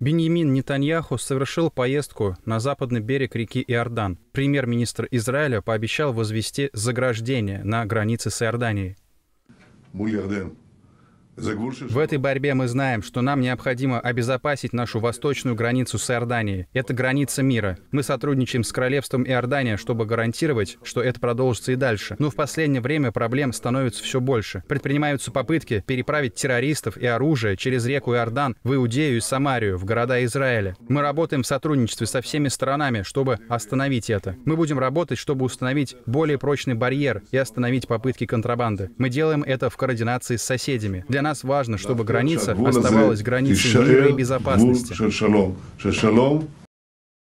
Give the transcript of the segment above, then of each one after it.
Беньямин Нетаньяху совершил поездку на западный берег реки Иордан. Премьер-министр Израиля пообещал возвести заграждение на границе с Иорданией. В этой борьбе мы знаем, что нам необходимо обезопасить нашу восточную границу с Иорданией. Это граница мира. Мы сотрудничаем с королевством Иордания, чтобы гарантировать, что это продолжится и дальше. Но в последнее время проблем становится все больше. Предпринимаются попытки переправить террористов и оружие через реку Иордан в Иудею и Самарию, в города Израиля. Мы работаем в сотрудничестве со всеми сторонами, чтобы остановить это. Мы будем работать, чтобы установить более прочный барьер и остановить попытки контрабанды. Мы делаем это в координации с соседями. Для нас важно, чтобы граница оставалась границей мира и безопасности.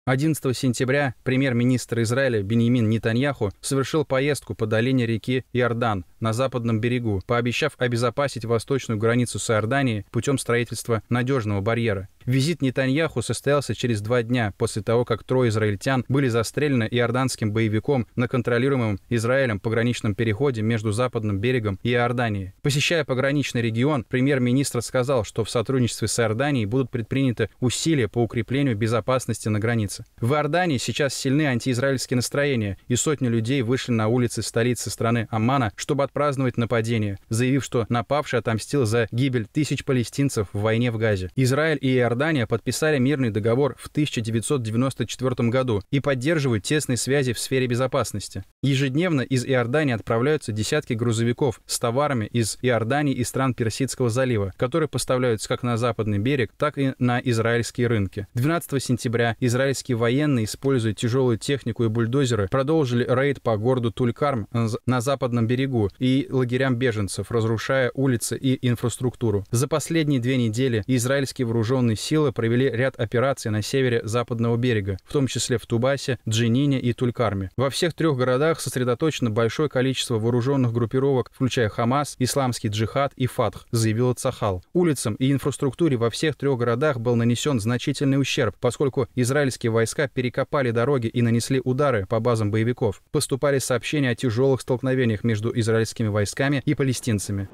11 сентября премьер-министр Израиля Беньямин Нетаньяху совершил поездку по долине реки Иордан на западном берегу, пообещав обезопасить восточную границу с путем строительства надежного барьера. Визит Нетаньяху состоялся через два дня после того, как трое израильтян были застрелены иорданским боевиком на контролируемом Израилем пограничном переходе между западным берегом и Иорданией. Посещая пограничный регион, премьер-министр сказал, что в сотрудничестве с Иорданией будут предприняты усилия по укреплению безопасности на границе. В Иордании сейчас сильны антиизраильские настроения, и сотни людей вышли на улицы столицы страны Аммана, чтобы отпраздновать нападение, заявив, что напавший отомстил за гибель тысяч палестинцев в войне в Газе. Израиль и Иордания Иордания подписали мирный договор в 1994 году и поддерживают тесные связи в сфере безопасности. Ежедневно из Иордании отправляются десятки грузовиков с товарами из Иордании и стран Персидского залива, которые поставляются как на западный берег, так и на израильские рынки. 12 сентября израильские военные, используя тяжелую технику и бульдозеры, продолжили рейд по городу Тулькарм на западном берегу и лагерям беженцев, разрушая улицы и инфраструктуру. За последние две недели израильские вооруженные силы силы провели ряд операций на севере западного берега, в том числе в Тубасе, Джинине и Тулькарме. Во всех трех городах сосредоточено большое количество вооруженных группировок, включая Хамас, Исламский джихад и Фатх, заявила Цахал. Улицам и инфраструктуре во всех трех городах был нанесен значительный ущерб, поскольку израильские войска перекопали дороги и нанесли удары по базам боевиков. Поступали сообщения о тяжелых столкновениях между израильскими войсками и палестинцами.